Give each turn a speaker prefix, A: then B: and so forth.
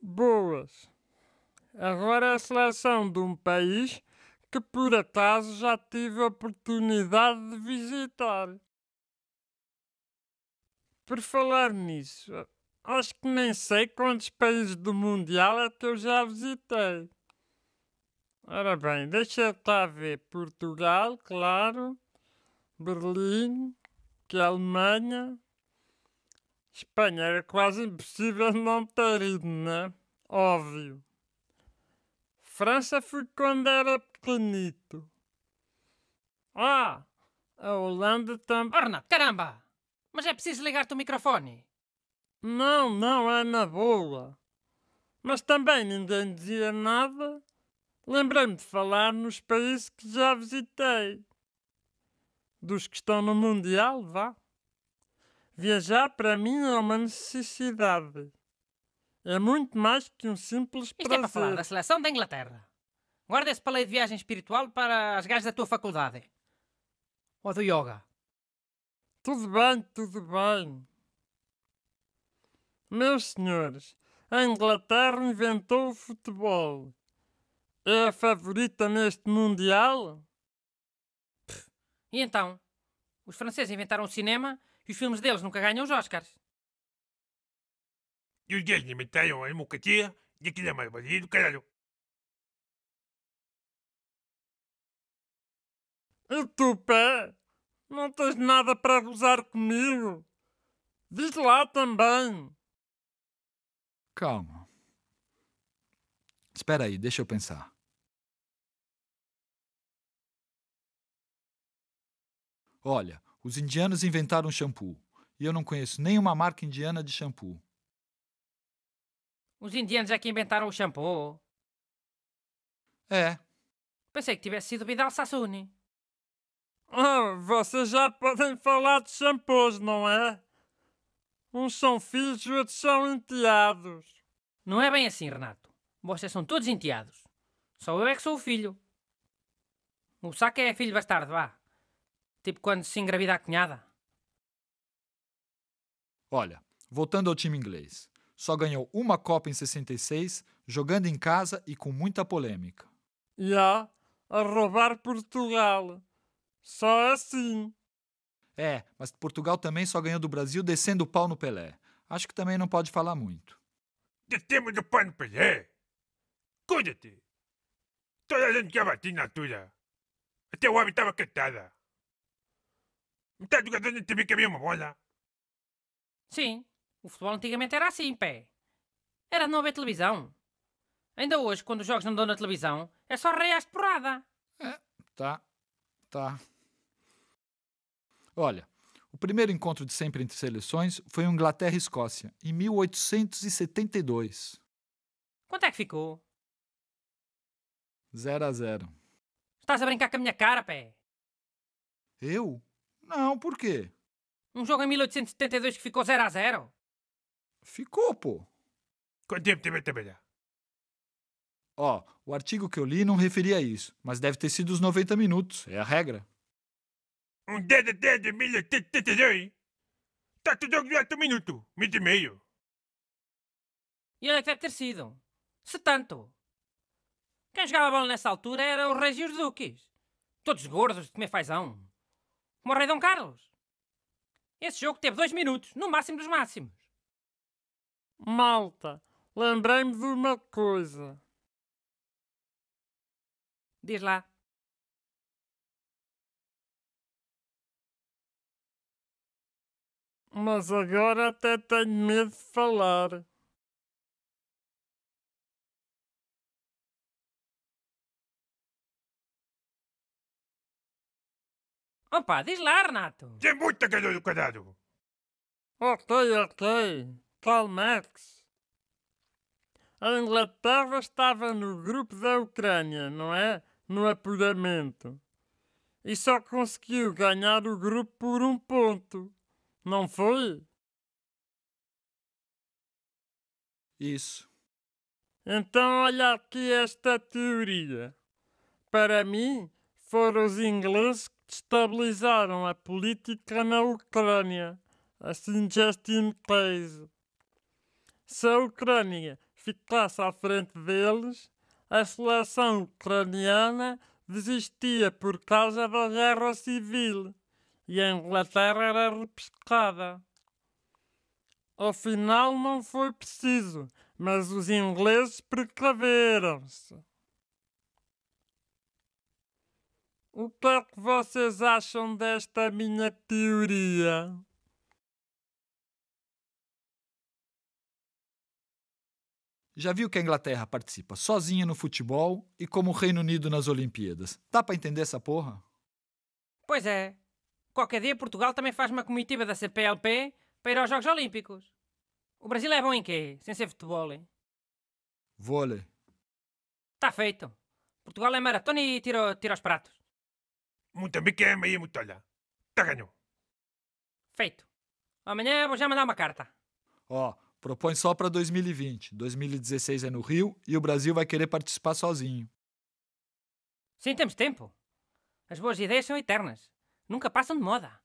A: Boas! Agora é a seleção de um país que por acaso já tive a oportunidade de visitar. Por falar nisso, acho que nem sei quantos países do Mundial é que eu já visitei. Ora bem, deixa eu estar ver. Portugal, claro. Berlim, que é a Alemanha, Espanha era quase impossível não ter ido, né? Óbvio. França foi quando era pequenito. Ah! A Holanda também. Oh, caramba! Mas é preciso ligar-te o microfone. Não, não, é na boa. Mas também ninguém dizia nada. Lembrei-me de falar nos países que já visitei. Dos que estão no Mundial, vá. Viajar para mim é uma necessidade. É muito mais que um simples Isto prazer. Isto é para falar da
B: seleção da Inglaterra. Guarda esse paleio de viagem espiritual para as gajas da tua faculdade. Ou do yoga.
A: Tudo bem, tudo bem. Meus senhores, a Inglaterra inventou o futebol. É a favorita neste Mundial? E então? Os franceses
B: inventaram o cinema e os filmes deles nunca ganham os Oscars.
A: E os
C: gays me meteram a de e aquilo é mais valido, caralho. E tu, pé? Não tens nada
A: para gozar comigo? Diz lá também.
D: Calma. Espera aí, deixa eu pensar.
C: Olha, os
D: indianos inventaram shampoo. E eu não conheço nenhuma marca indiana de shampoo.
B: Os indianos é que inventaram o shampoo. É.
A: Pensei que tivesse sido Vidal Sassuni. Oh, vocês já podem falar de shampoos, não é? Uns são filhos e outros são enteados. Não é bem assim, Renato. Vocês são todos enteados. Só eu é que sou o filho.
B: O saco é filho bastardo, vá. Tipo quando se engravida a cunhada.
D: Olha, voltando ao time inglês. Só ganhou uma Copa em 66, jogando em casa e com muita polêmica.
A: E yeah, a roubar Portugal. Só assim.
D: É, mas Portugal também só ganhou do Brasil descendo o pau no Pelé. Acho que também não pode falar
A: muito. Detemos do pau no Pelé! Cuida-te! Toda a gente que abati na altura. Até o homem estava catada. Muita tá jogador de TV que havia uma bola.
B: Sim, o futebol antigamente era assim, pé. Era não haver televisão. Ainda hoje, quando os jogos não dão na televisão, é só reais de porrada. É,
D: tá. Tá. Olha, o primeiro encontro de sempre entre seleções foi em Inglaterra e Escócia, em 1872.
B: Quanto é que ficou?
D: 0 a 0.
B: Estás a brincar com a minha cara, pé? Eu? Não, por quê? Um jogo em 1872 que ficou 0 a 0
D: Ficou, pô.
A: Quanto tempo teve a trabalhar?
D: Ó, o artigo que eu li não referia a isso, mas deve ter sido os 90 minutos, é a regra.
A: Um dedo dedo 1872. Tá tudo durante um minuto, minuto e meio.
B: E onde é que deve ter sido? Se tanto. Quem jogava bola nessa altura era o Reis e os Duques. Todos gordos de comer fazão. Como o Rei Dom Carlos. Esse jogo teve dois minutos, no máximo dos máximos. Malta,
C: lembrei-me de uma coisa. Diz lá. Mas agora até tenho medo de falar. Opa, diz lá, Renato. Tem
A: muito calor do cuidado. Ok, ok. Calmax. A Inglaterra estava no grupo da Ucrânia, não é? No apuramento. E só conseguiu ganhar o grupo por um
C: ponto. Não foi?
A: Isso. Então olha aqui esta teoria. Para mim, foram os ingleses destabilizaram a política na Ucrânia, assim Justin Case. Se a Ucrânia ficasse à frente deles, a seleção ucraniana desistia por causa da guerra civil e a Inglaterra era repescada. Ao final não foi preciso, mas os ingleses precaveram-se. O que é que vocês acham desta minha
C: teoria?
D: Já viu que a Inglaterra participa sozinha no futebol e como o Reino Unido nas Olimpíadas. Dá para entender essa porra?
B: Pois é. Qualquer dia Portugal também faz uma comitiva da CPLP para ir aos Jogos Olímpicos. O Brasil é bom em quê? Sem ser futebol, hein? Vôlei. Está feito. Portugal é maratona e tira, tira os pratos. Muito Moçambique é muito olha. Tá ganho. Feito. Amanhã vou já mandar uma carta.
D: Ó, oh, propõe só para 2020. 2016 é no Rio e o Brasil vai querer participar sozinho.
B: Sim, temos tempo. As boas ideias são eternas. Nunca passam de moda.